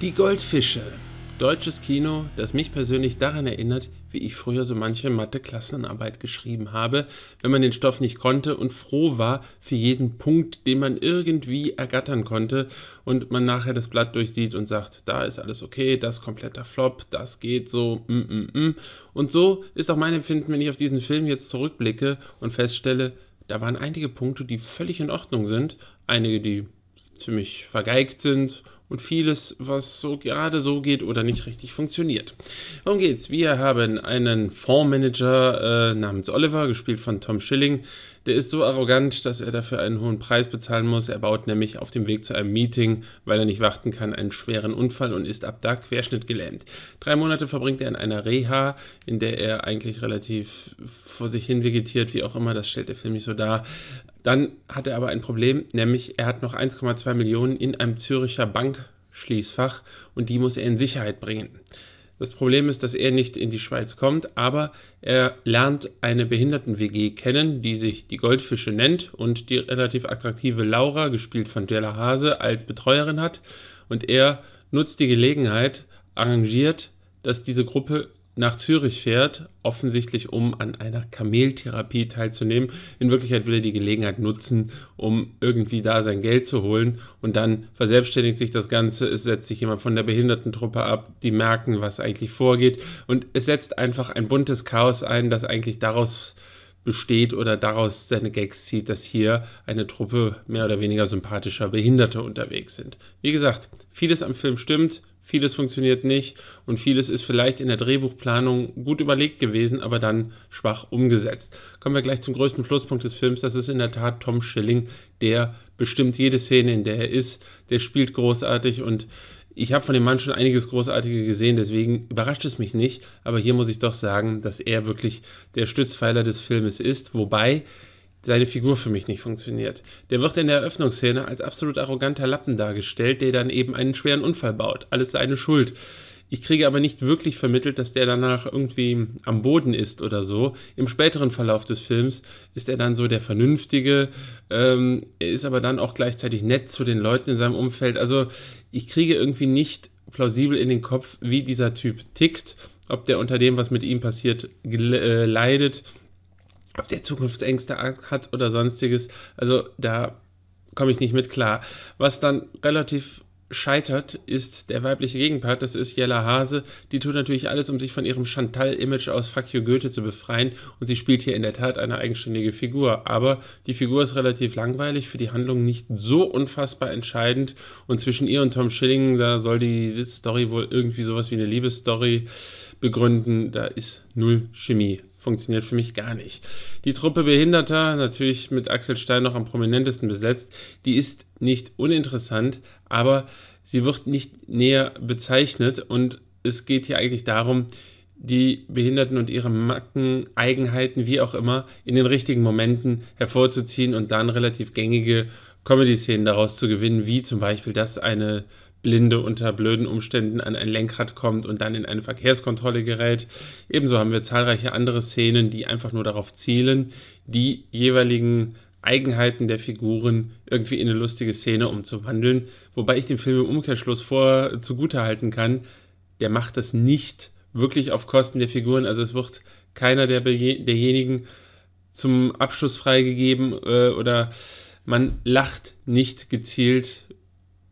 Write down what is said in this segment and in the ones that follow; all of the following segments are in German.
Die Goldfische. Deutsches Kino, das mich persönlich daran erinnert, wie ich früher so manche Mathe-Klassenarbeit geschrieben habe, wenn man den Stoff nicht konnte und froh war für jeden Punkt, den man irgendwie ergattern konnte und man nachher das Blatt durchsieht und sagt, da ist alles okay, das kompletter Flop, das geht so, mm, mm, mm. Und so ist auch mein Empfinden, wenn ich auf diesen Film jetzt zurückblicke und feststelle, da waren einige Punkte, die völlig in Ordnung sind, einige, die ziemlich vergeigt sind und vieles, was so gerade so geht oder nicht richtig funktioniert. Worum geht's? Wir haben einen Fondsmanager äh, namens Oliver, gespielt von Tom Schilling, der ist so arrogant, dass er dafür einen hohen Preis bezahlen muss. Er baut nämlich auf dem Weg zu einem Meeting, weil er nicht warten kann, einen schweren Unfall und ist ab da querschnittgelähmt. Drei Monate verbringt er in einer Reha, in der er eigentlich relativ vor sich hin vegetiert, wie auch immer. Das stellt der Film nicht so dar. Dann hat er aber ein Problem, nämlich er hat noch 1,2 Millionen in einem Züricher Bankschließfach und die muss er in Sicherheit bringen. Das Problem ist, dass er nicht in die Schweiz kommt, aber er lernt eine Behinderten-WG kennen, die sich die Goldfische nennt und die relativ attraktive Laura, gespielt von Jella Hase, als Betreuerin hat. Und er nutzt die Gelegenheit, arrangiert, dass diese Gruppe nach Zürich fährt, offensichtlich um an einer Kameltherapie teilzunehmen. In Wirklichkeit will er die Gelegenheit nutzen, um irgendwie da sein Geld zu holen. Und dann verselbstständigt sich das Ganze. Es setzt sich jemand von der Behindertentruppe ab, die merken, was eigentlich vorgeht. Und es setzt einfach ein buntes Chaos ein, das eigentlich daraus besteht oder daraus seine Gags zieht, dass hier eine Truppe mehr oder weniger sympathischer Behinderte unterwegs sind. Wie gesagt, vieles am Film stimmt vieles funktioniert nicht und vieles ist vielleicht in der Drehbuchplanung gut überlegt gewesen, aber dann schwach umgesetzt. Kommen wir gleich zum größten Pluspunkt des Films, das ist in der Tat Tom Schilling, der bestimmt jede Szene, in der er ist, der spielt großartig und ich habe von dem Mann schon einiges Großartiges gesehen, deswegen überrascht es mich nicht, aber hier muss ich doch sagen, dass er wirklich der Stützpfeiler des Filmes ist, wobei seine Figur für mich nicht funktioniert. Der wird in der Eröffnungsszene als absolut arroganter Lappen dargestellt, der dann eben einen schweren Unfall baut. Alles seine Schuld. Ich kriege aber nicht wirklich vermittelt, dass der danach irgendwie am Boden ist oder so. Im späteren Verlauf des Films ist er dann so der Vernünftige, ähm, er ist aber dann auch gleichzeitig nett zu den Leuten in seinem Umfeld. Also ich kriege irgendwie nicht plausibel in den Kopf, wie dieser Typ tickt, ob der unter dem, was mit ihm passiert, äh, leidet ob der Zukunftsängste hat oder sonstiges. Also da komme ich nicht mit klar. Was dann relativ scheitert, ist der weibliche Gegenpart, das ist Jella Hase. Die tut natürlich alles, um sich von ihrem Chantal-Image aus Fuck you Goethe zu befreien und sie spielt hier in der Tat eine eigenständige Figur. Aber die Figur ist relativ langweilig, für die Handlung nicht so unfassbar entscheidend und zwischen ihr und Tom Schilling, da soll die Story wohl irgendwie sowas wie eine Liebesstory begründen, da ist null Chemie funktioniert für mich gar nicht. Die Truppe Behinderter, natürlich mit Axel Stein noch am prominentesten besetzt, die ist nicht uninteressant, aber sie wird nicht näher bezeichnet und es geht hier eigentlich darum, die Behinderten und ihre Macken, Eigenheiten, wie auch immer, in den richtigen Momenten hervorzuziehen und dann relativ gängige Comedy-Szenen daraus zu gewinnen, wie zum Beispiel, dass eine Blinde unter blöden Umständen an ein Lenkrad kommt und dann in eine Verkehrskontrolle gerät. Ebenso haben wir zahlreiche andere Szenen, die einfach nur darauf zielen, die jeweiligen Eigenheiten der Figuren irgendwie in eine lustige Szene umzuwandeln. Wobei ich dem Film im Umkehrschluss vor zugutehalten kann, der macht das nicht wirklich auf Kosten der Figuren. Also es wird keiner der derjenigen zum Abschluss freigegeben äh, oder man lacht nicht gezielt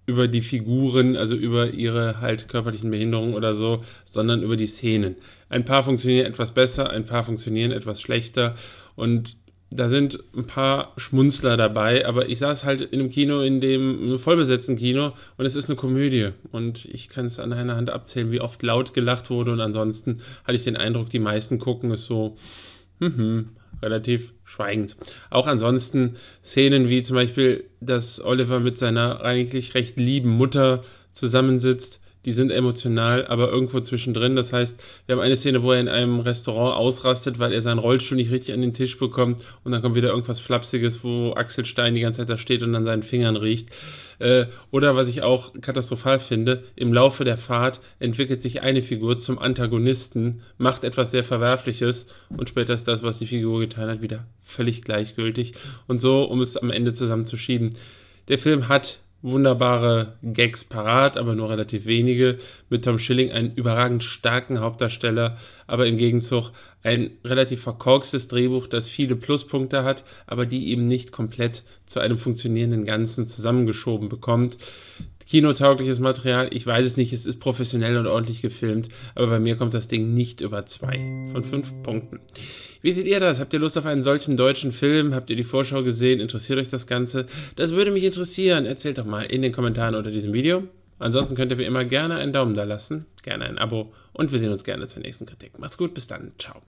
über die Figuren, also über ihre halt körperlichen Behinderungen oder so, sondern über die Szenen. Ein paar funktionieren etwas besser, ein paar funktionieren etwas schlechter und da sind ein paar Schmunzler dabei, aber ich saß halt in einem Kino, in dem vollbesetzten Kino und es ist eine Komödie und ich kann es an einer Hand abzählen, wie oft laut gelacht wurde und ansonsten hatte ich den Eindruck, die meisten gucken es so hm, hm, relativ schweigend. Auch ansonsten Szenen wie zum Beispiel, dass Oliver mit seiner eigentlich recht lieben Mutter zusammensitzt die sind emotional, aber irgendwo zwischendrin. Das heißt, wir haben eine Szene, wo er in einem Restaurant ausrastet, weil er seinen Rollstuhl nicht richtig an den Tisch bekommt und dann kommt wieder irgendwas Flapsiges, wo Axel Stein die ganze Zeit da steht und an seinen Fingern riecht. Äh, oder was ich auch katastrophal finde, im Laufe der Fahrt entwickelt sich eine Figur zum Antagonisten, macht etwas sehr Verwerfliches und später ist das, was die Figur getan hat, wieder völlig gleichgültig. Und so, um es am Ende zusammenzuschieben. Der Film hat wunderbare Gags parat, aber nur relativ wenige. Mit Tom Schilling einen überragend starken Hauptdarsteller, aber im Gegenzug ein relativ verkorkstes Drehbuch, das viele Pluspunkte hat, aber die eben nicht komplett zu einem funktionierenden Ganzen zusammengeschoben bekommt kinotaugliches Material. Ich weiß es nicht, es ist professionell und ordentlich gefilmt, aber bei mir kommt das Ding nicht über zwei von fünf Punkten. Wie seht ihr das? Habt ihr Lust auf einen solchen deutschen Film? Habt ihr die Vorschau gesehen? Interessiert euch das Ganze? Das würde mich interessieren. Erzählt doch mal in den Kommentaren unter diesem Video. Ansonsten könnt ihr wie immer gerne einen Daumen da lassen, gerne ein Abo und wir sehen uns gerne zur nächsten Kritik. Macht's gut, bis dann. Ciao.